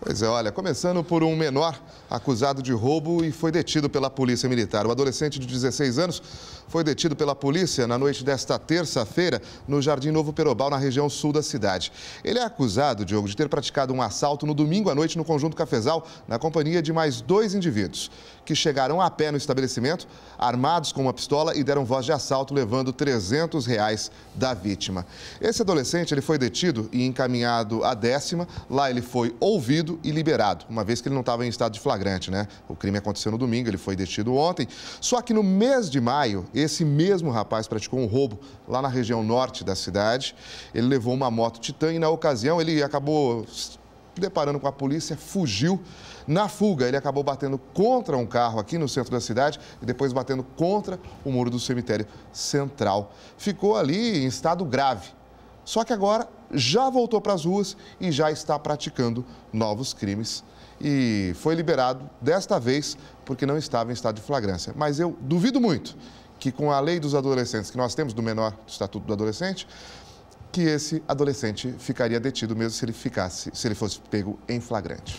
Pois é, olha, começando por um menor acusado de roubo e foi detido pela Polícia Militar. O adolescente de 16 anos foi detido pela polícia na noite desta terça-feira no Jardim Novo Perobal, na região sul da cidade. Ele é acusado, Diogo, de ter praticado um assalto no domingo à noite no Conjunto Cafezal, na companhia de mais dois indivíduos, que chegaram a pé no estabelecimento, armados com uma pistola e deram voz de assalto, levando 300 reais da vítima. Esse adolescente ele foi detido e encaminhado à décima. Lá ele foi ouvido detido e liberado, uma vez que ele não estava em estado de flagrante, né? O crime aconteceu no domingo, ele foi detido ontem. Só que no mês de maio, esse mesmo rapaz praticou um roubo lá na região norte da cidade. Ele levou uma moto Titan e na ocasião ele acabou se deparando com a polícia, fugiu. Na fuga, ele acabou batendo contra um carro aqui no centro da cidade e depois batendo contra o muro do cemitério central. Ficou ali em estado grave só que agora já voltou para as ruas e já está praticando novos crimes. E foi liberado desta vez porque não estava em estado de flagrância. Mas eu duvido muito que com a lei dos adolescentes que nós temos do menor, do estatuto do adolescente, que esse adolescente ficaria detido mesmo se ele ficasse, se ele fosse pego em flagrante.